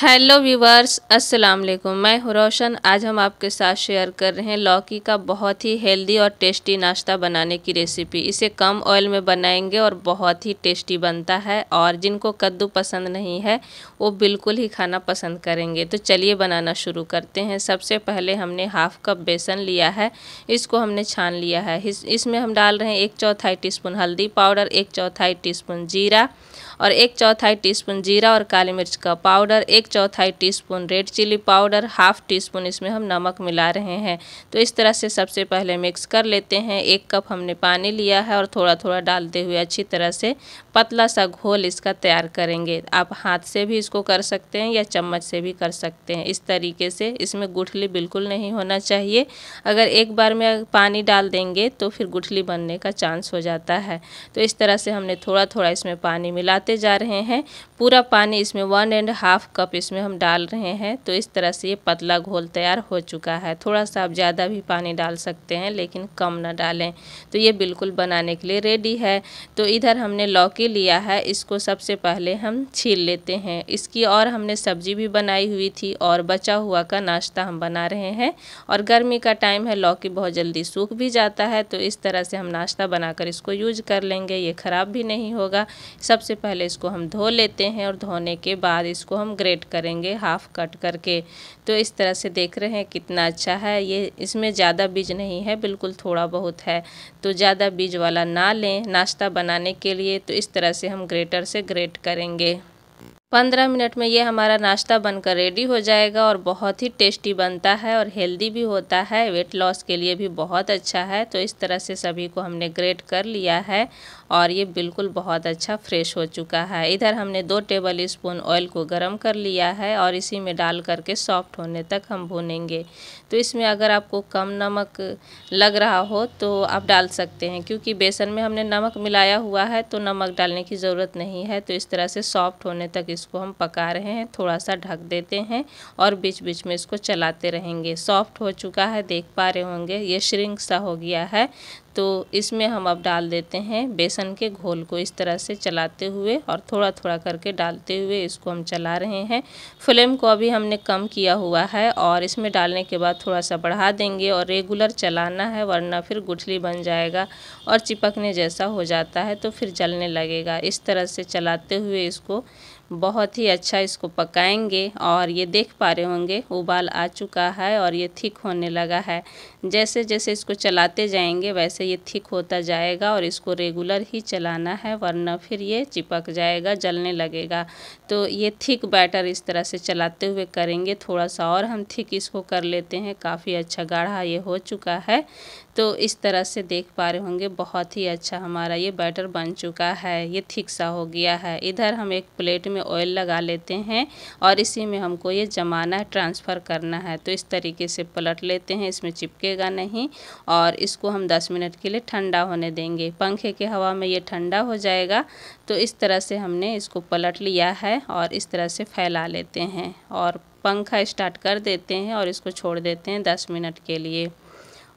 hello viewers अस्सलाम वालेकुम मैं हूँ रोशन आज हम आपके साथ शेयर कर रहे हैं लौकी का बहुत ही हेल्दी और टेस्टी नाश्ता बनाने की रेसिपी इसे कम ऑयल में बनाएंगे और बहुत ही टेस्टी बनता है और जिनको कद्दू पसंद नहीं है वो बिल्कुल ही खाना पसंद करेंगे तो चलिए बनाना शुरू करते हैं सबसे पहले हमने हाफ़ कप बेसन लिया है इसको हमने छान लिया है इसमें हम डाल रहे हैं एक चौथाई टी हल्दी पाउडर एक चौथाई टी जीरा और एक चौथाई टीस्पून जीरा और काली मिर्च का पाउडर एक चौथाई teaspoon red chilli powder half teaspoon इसमें हम नमक मिला रहे हैं तो इस तरह से सबसे पहले मिक्स कर लेते हैं एक कप हमने पानी लिया है और थोड़ा थोड़ा डालते हुए अच्छी तरह से पतला सा घोल इसका तैयार करेंगे आप हाथ से भी इसको कर सकते हैं या चम्मच से भी कर सकते हैं इस तरीके से इसमें गुठली बिल्कुल नहीं होना चाहिए अगर एक बार में पानी डाल देंगे तो फिर गुठली बनने का चांस हो जाता है तो इस तरह से हमने थोड़ा थोड़ा इसमें पानी मिला बढ़ाते जा रहे हैं पूरा पानी इसमें वन एंड हाफ कप इसमें हम डाल रहे हैं तो इस तरह से ये पतला घोल तैयार हो चुका है थोड़ा सा आप ज़्यादा भी पानी डाल सकते हैं लेकिन कम ना डालें तो ये बिल्कुल बनाने के लिए रेडी है तो इधर हमने लौकी लिया है इसको सबसे पहले हम छील लेते हैं इसकी और हमने सब्जी भी बनाई हुई थी और बचा हुआ का नाश्ता हम बना रहे हैं और गर्मी का टाइम है लौकी बहुत जल्दी सूख भी जाता है तो इस तरह से हम नाश्ता बनाकर इसको यूज कर लेंगे ये ख़राब भी नहीं होगा सबसे पहले पहले इसको हम धो लेते हैं और धोने के बाद इसको हम ग्रेट करेंगे हाफ़ कट करके तो इस तरह से देख रहे हैं कितना अच्छा है ये इसमें ज़्यादा बीज नहीं है बिल्कुल थोड़ा बहुत है तो ज़्यादा बीज वाला ना लें नाश्ता बनाने के लिए तो इस तरह से हम ग्रेटर से ग्रेट करेंगे पंद्रह मिनट में ये हमारा नाश्ता बनकर रेडी हो जाएगा और बहुत ही टेस्टी बनता है और हेल्दी भी होता है वेट लॉस के लिए भी बहुत अच्छा है तो इस तरह से सभी को हमने ग्रेट कर लिया है और ये बिल्कुल बहुत अच्छा फ्रेश हो चुका है इधर हमने दो टेबल स्पून ऑयल को गर्म कर लिया है और इसी में डाल करके सॉफ्ट होने तक हम भूनेंगे तो इसमें अगर आपको कम नमक लग रहा हो तो आप डाल सकते हैं क्योंकि बेसन में हमने नमक मिलाया हुआ है तो नमक डालने की ज़रूरत नहीं है तो इस तरह से सॉफ्ट होने तक इस इसको हम पका रहे हैं थोड़ा सा ढक देते हैं और बीच बीच में इसको चलाते रहेंगे सॉफ्ट हो चुका है देख पा रहे होंगे ये श्रिंक सा हो गया है तो इसमें हम अब डाल देते हैं बेसन के घोल को इस तरह से चलाते हुए और थोड़ा थोड़ा करके डालते हुए इसको हम चला रहे हैं फ्लेम को अभी हमने कम किया हुआ है और इसमें डालने के बाद थोड़ा सा बढ़ा देंगे और रेगुलर चलाना है वरना फिर गुठली बन जाएगा और चिपकने जैसा हो जाता है तो फिर जलने लगेगा इस तरह से चलाते हुए इसको बहुत ही अच्छा इसको पकाएंगे और ये देख पा रहे होंगे उबाल आ चुका है और ये थिक होने लगा है जैसे जैसे इसको चलाते जाएंगे वैसे ये थिक होता जाएगा और इसको रेगुलर ही चलाना है वरना फिर ये चिपक जाएगा जलने लगेगा तो ये थिक बैटर इस तरह से चलाते हुए करेंगे थोड़ा सा और हम थिक इसको कर लेते हैं काफ़ी अच्छा गाढ़ा ये हो चुका है तो इस तरह से देख पा रहे होंगे बहुत ही अच्छा हमारा ये बैटर बन चुका है ये थिक सा हो गया है इधर हम एक प्लेट में में ऑयल लगा लेते हैं और इसी में हमको ये जमाना है ट्रांसफ़र करना है तो इस तरीके से पलट लेते हैं इसमें चिपकेगा नहीं और इसको हम 10 मिनट के लिए ठंडा होने देंगे पंखे के हवा में ये ठंडा हो जाएगा तो इस तरह से हमने इसको पलट लिया है और इस तरह से फैला लेते हैं और पंखा स्टार्ट कर देते हैं और इसको छोड़ देते हैं दस मिनट के लिए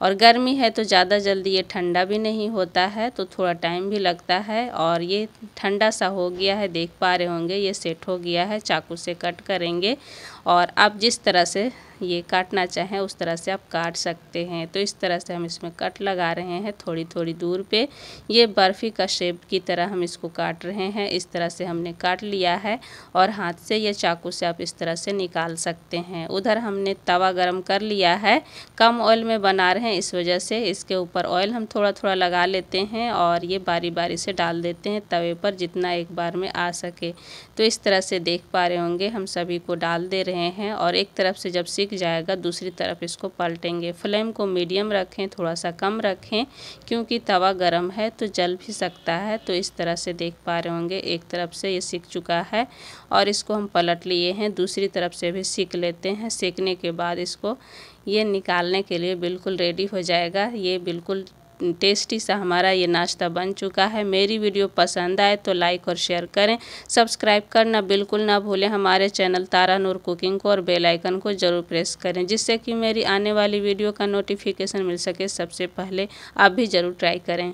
और गर्मी है तो ज़्यादा जल्दी ये ठंडा भी नहीं होता है तो थोड़ा टाइम भी लगता है और ये ठंडा सा हो गया है देख पा रहे होंगे ये सेट हो गया है चाकू से कट करेंगे और आप जिस तरह से ये काटना चाहें उस तरह से आप काट सकते हैं तो इस तरह से हम इसमें कट लगा रहे हैं थोड़ी थोड़ी दूर पे ये बर्फ़ी का शेप की तरह हम इसको काट रहे हैं इस तरह से हमने काट लिया है और हाथ से या चाकू से आप इस तरह से निकाल सकते हैं उधर हमने तवा गर्म कर लिया है कम ऑयल में बना रहे हैं इस वजह से इसके ऊपर ऑयल हम थोड़ा थोड़ा लगा लेते हैं और ये बारी बारी से डाल देते हैं तवे पर जितना एक बार में आ सके तो इस तरह से देख पा रहे होंगे हम सभी को डाल दे रहे हैं और एक तरफ से जब सीख सेक जाएगा दूसरी तरफ इसको पलटेंगे फ्लेम को मीडियम रखें थोड़ा सा कम रखें क्योंकि तवा गर्म है तो जल भी सकता है तो इस तरह से देख पा रहे होंगे एक तरफ से ये सीख चुका है और इसको हम पलट लिए हैं दूसरी तरफ से भी सीख लेते हैं सेकने के बाद इसको ये निकालने के लिए बिल्कुल रेडी हो जाएगा ये बिल्कुल टेस्टी सा हमारा ये नाश्ता बन चुका है मेरी वीडियो पसंद आए तो लाइक और शेयर करें सब्सक्राइब करना बिल्कुल ना भूलें हमारे चैनल तारा नूर कुकिंग को और बेल आइकन को ज़रूर प्रेस करें जिससे कि मेरी आने वाली वीडियो का नोटिफिकेशन मिल सके सबसे पहले आप भी ज़रूर ट्राई करें